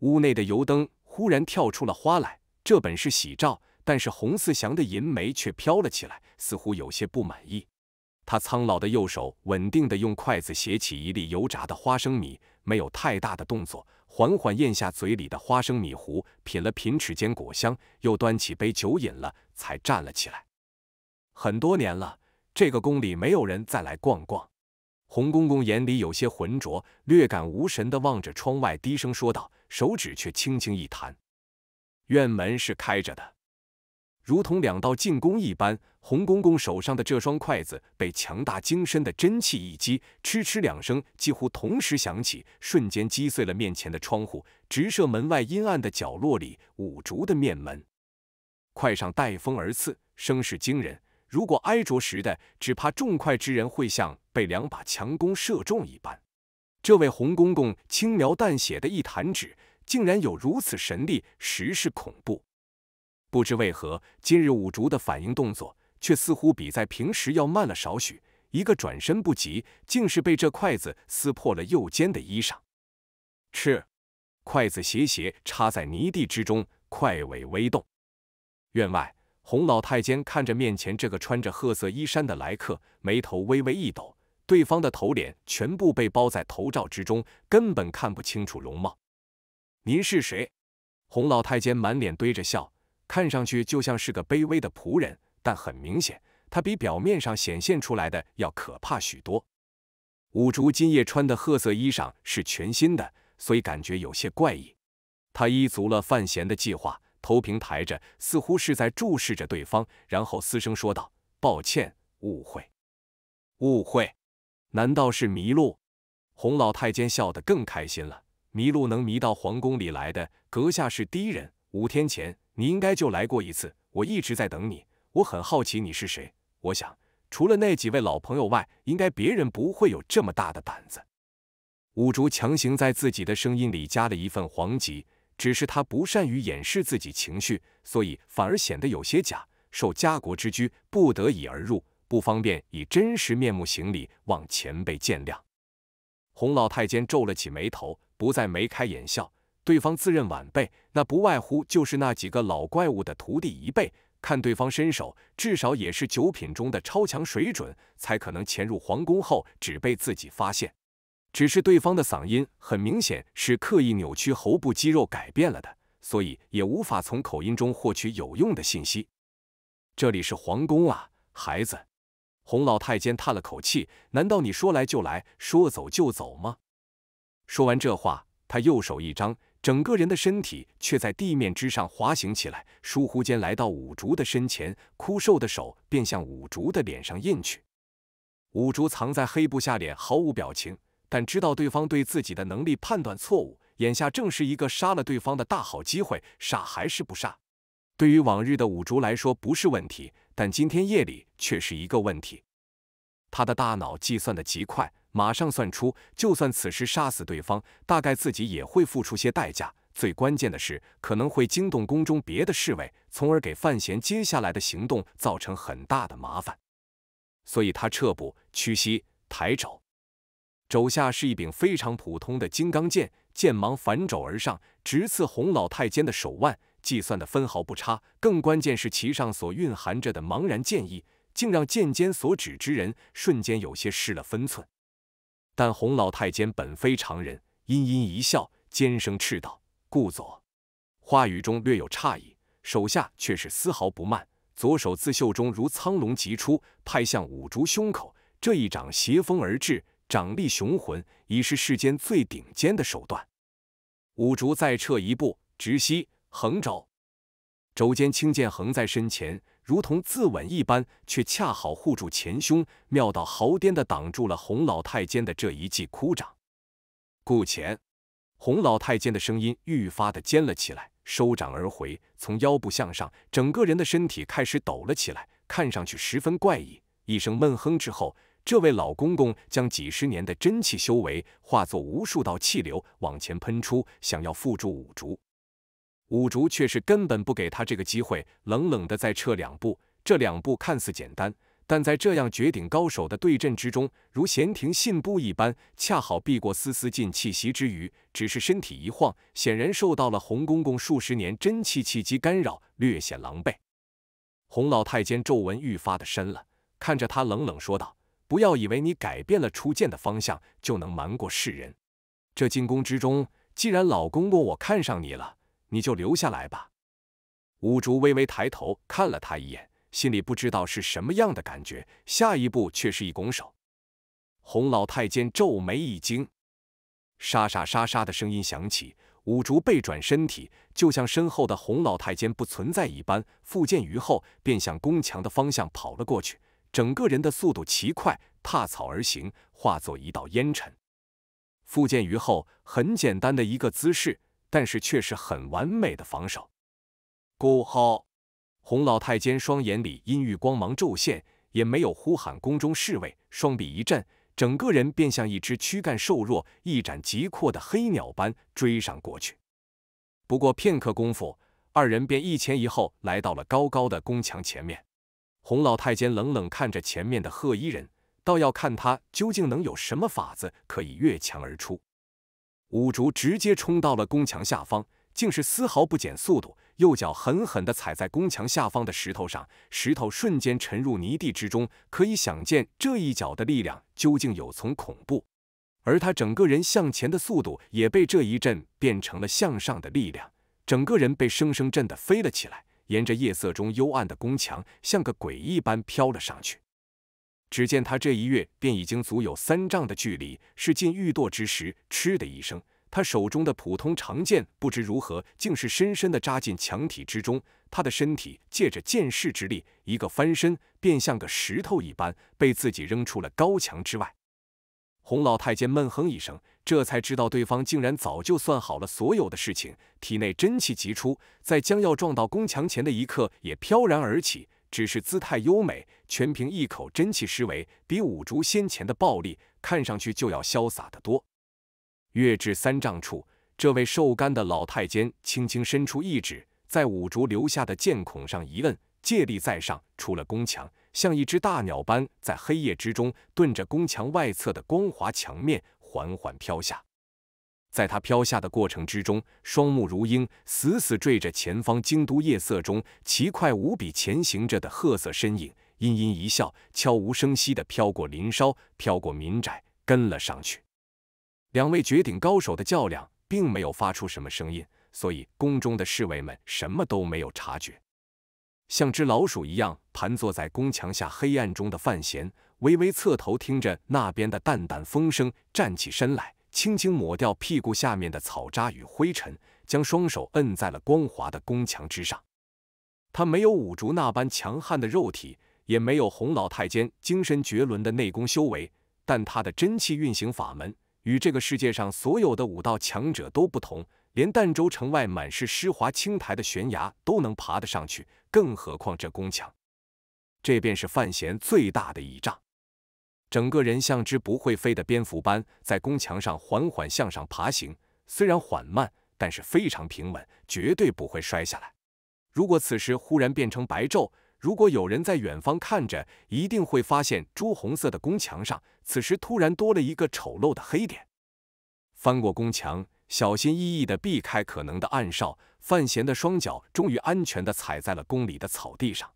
屋内的油灯忽然跳出了花来，这本是喜兆，但是洪四祥的银眉却飘了起来，似乎有些不满意。他苍老的右手稳定的用筷子挟起一粒油炸的花生米，没有太大的动作，缓缓咽下嘴里的花生米糊，品了品齿间果香，又端起杯酒饮了，才站了起来。很多年了，这个宫里没有人再来逛逛。洪公公眼里有些浑浊，略感无神的望着窗外，低声说道，手指却轻轻一弹。院门是开着的，如同两道进攻一般，洪公公手上的这双筷子被强大精深的真气一击，嗤嗤两声几乎同时响起，瞬间击碎了面前的窗户，直射门外阴暗的角落里五竹的面门。筷上带风而刺，声势惊人。如果挨着时的，只怕重筷之人会像被两把强弓射中一般。这位洪公公轻描淡写的一弹指，竟然有如此神力，实是恐怖。不知为何，今日五竹的反应动作却似乎比在平时要慢了少许，一个转身不及，竟是被这筷子撕破了右肩的衣裳。吃，筷子斜斜插在泥地之中，筷尾微动。院外。洪老太监看着面前这个穿着褐色衣衫的来客，眉头微微一抖。对方的头脸全部被包在头罩之中，根本看不清楚容貌。您是谁？洪老太监满脸堆着笑，看上去就像是个卑微的仆人，但很明显，他比表面上显现出来的要可怕许多。五竹今夜穿的褐色衣裳是全新的，所以感觉有些怪异。他依足了范闲的计划。头平抬着，似乎是在注视着对方，然后嘶声说道：“抱歉，误会，误会，难道是迷路？”洪老太监笑得更开心了：“迷路能迷到皇宫里来的，阁下是第一人。五天前你应该就来过一次，我一直在等你。我很好奇你是谁。我想除了那几位老朋友外，应该别人不会有这么大的胆子。”五竹强行在自己的声音里加了一份惶急。只是他不善于掩饰自己情绪，所以反而显得有些假。受家国之拘，不得已而入，不方便以真实面目行礼，望前辈见谅。洪老太监皱了起眉头，不再眉开眼笑。对方自认晚辈，那不外乎就是那几个老怪物的徒弟一辈。看对方身手，至少也是九品中的超强水准，才可能潜入皇宫后只被自己发现。只是对方的嗓音很明显是刻意扭曲喉部肌肉改变了的，所以也无法从口音中获取有用的信息。这里是皇宫啊，孩子！洪老太监叹了口气：“难道你说来就来，说走就走吗？”说完这话，他右手一张，整个人的身体却在地面之上滑行起来，倏忽间来到五竹的身前，枯瘦的手便向五竹的脸上印去。五竹藏在黑布下脸毫无表情。但知道对方对自己的能力判断错误，眼下正是一个杀了对方的大好机会，杀还是不杀？对于往日的五竹来说不是问题，但今天夜里却是一个问题。他的大脑计算的极快，马上算出，就算此时杀死对方，大概自己也会付出些代价。最关键的是，可能会惊动宫中别的侍卫，从而给范闲接下来的行动造成很大的麻烦。所以他撤步，屈膝，抬肘。肘下是一柄非常普通的金刚剑，剑芒反肘而上，直刺洪老太监的手腕。计算的分毫不差，更关键是其上所蕴含着的茫然剑意，竟让剑尖所指之人瞬间有些失了分寸。但洪老太监本非常人，阴阴一笑，尖声斥道：“顾左。”话语中略有诧异，手下却是丝毫不慢，左手自袖中如苍龙急出，拍向五竹胸口。这一掌斜风而至。掌力雄浑，已是世间最顶尖的手段。五竹再撤一步，直膝横肘，肘尖轻剑横在身前，如同自刎一般，却恰好护住前胸，妙到毫巅的挡住了洪老太监的这一记枯掌。顾前，洪老太监的声音愈发的尖了起来，收掌而回，从腰部向上，整个人的身体开始抖了起来，看上去十分怪异。一声闷哼之后。这位老公公将几十年的真气修为化作无数道气流往前喷出，想要缚住五竹，五竹却是根本不给他这个机会，冷冷的再撤两步。这两步看似简单，但在这样绝顶高手的对阵之中，如闲庭信步一般，恰好避过丝丝劲气息之余，只是身体一晃，显然受到了洪公公数十年真气气机干扰，略显狼狈。洪老太监皱纹愈发的深了，看着他冷冷说道。不要以为你改变了出剑的方向，就能瞒过世人。这进宫之中，既然老公公我看上你了，你就留下来吧。五竹微微抬头看了他一眼，心里不知道是什么样的感觉，下一步却是一拱手。洪老太监皱眉一惊，沙沙沙沙的声音响起，五竹背转身体，就像身后的洪老太监不存在一般，复剑于后，便向宫墙的方向跑了过去。整个人的速度奇快，踏草而行，化作一道烟尘。复见于后，很简单的一个姿势，但是却是很完美的防守。顾浩，洪老太监双眼里阴郁光芒骤现，也没有呼喊宫中侍卫，双臂一震，整个人便像一只躯干瘦弱、一展极阔的黑鸟般追上过去。不过片刻功夫，二人便一前一后来到了高高的宫墙前面。洪老太监冷冷看着前面的贺衣人，倒要看他究竟能有什么法子可以越墙而出。五竹直接冲到了宫墙下方，竟是丝毫不减速度，右脚狠狠地踩在宫墙下方的石头上，石头瞬间沉入泥地之中。可以想见这一脚的力量究竟有从恐怖，而他整个人向前的速度也被这一震变成了向上的力量，整个人被生生震得飞了起来。沿着夜色中幽暗的宫墙，像个鬼一般飘了上去。只见他这一跃，便已经足有三丈的距离。是近欲堕之时，嗤的一声，他手中的普通长剑不知如何，竟是深深的扎进墙体之中。他的身体借着剑势之力，一个翻身，便像个石头一般，被自己扔出了高墙之外。洪老太监闷哼一声，这才知道对方竟然早就算好了所有的事情。体内真气急出，在将要撞到宫墙前的一刻，也飘然而起，只是姿态优美，全凭一口真气施为，比五竹先前的暴力看上去就要潇洒的多。跃至三丈处，这位瘦干的老太监轻轻伸出一指，在五竹留下的剑孔上一摁，借力在上，出了宫墙。像一只大鸟般，在黑夜之中，顿着宫墙外侧的光滑墙面，缓缓飘下。在它飘下的过程之中，双目如鹰，死死坠着前方京都夜色中奇快无比前行着的褐色身影，阴阴一笑，悄无声息地飘过林梢，飘过民宅，跟了上去。两位绝顶高手的较量，并没有发出什么声音，所以宫中的侍卫们什么都没有察觉，像只老鼠一样。盘坐在宫墙下黑暗中的范闲微微侧头听着那边的淡淡风声，站起身来，轻轻抹掉屁股下面的草渣与灰尘，将双手摁在了光滑的宫墙之上。他没有五竹那般强悍的肉体，也没有洪老太监精神绝伦的内功修为，但他的真气运行法门与这个世界上所有的武道强者都不同，连儋州城外满是湿滑青苔的悬崖都能爬得上去，更何况这宫墙。这便是范闲最大的倚仗。整个人像只不会飞的蝙蝠般，在宫墙上缓缓向上爬行。虽然缓慢，但是非常平稳，绝对不会摔下来。如果此时忽然变成白昼，如果有人在远方看着，一定会发现朱红色的宫墙上，此时突然多了一个丑陋的黑点。翻过宫墙，小心翼翼的避开可能的暗哨，范闲的双脚终于安全的踩在了宫里的草地上。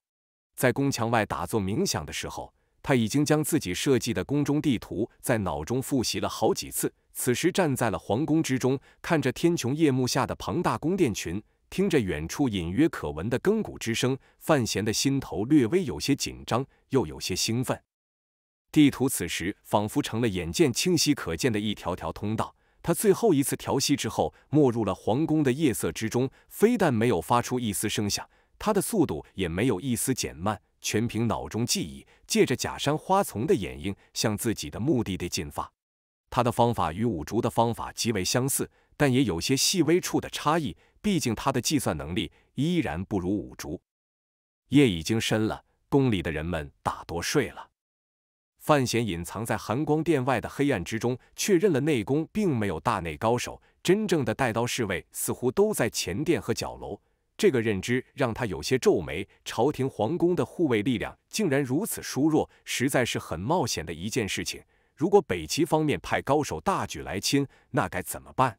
在宫墙外打坐冥想的时候，他已经将自己设计的宫中地图在脑中复习了好几次。此时站在了皇宫之中，看着天穹夜幕下的庞大宫殿群，听着远处隐约可闻的更鼓之声，范闲的心头略微有些紧张，又有些兴奋。地图此时仿佛成了眼见清晰可见的一条条通道。他最后一次调息之后，没入了皇宫的夜色之中，非但没有发出一丝声响。他的速度也没有一丝减慢，全凭脑中记忆，借着假山花丛的掩映，向自己的目的地进发。他的方法与五竹的方法极为相似，但也有些细微处的差异。毕竟他的计算能力依然不如五竹。夜已经深了，宫里的人们大多睡了。范闲隐藏在寒光殿外的黑暗之中，确认了内宫并没有大内高手，真正的带刀侍卫似乎都在前殿和角楼。这个认知让他有些皱眉。朝廷皇宫的护卫力量竟然如此疏弱，实在是很冒险的一件事情。如果北齐方面派高手大举来侵，那该怎么办？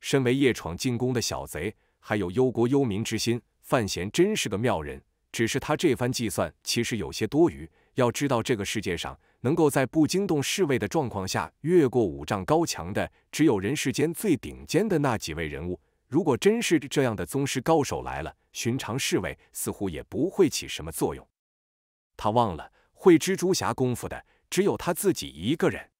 身为夜闯进宫的小贼，还有忧国忧民之心，范闲真是个妙人。只是他这番计算其实有些多余。要知道，这个世界上能够在不惊动侍卫的状况下越过五丈高墙的，只有人世间最顶尖的那几位人物。如果真是这样的宗师高手来了，寻常侍卫似乎也不会起什么作用。他忘了会蜘蛛侠功夫的只有他自己一个人。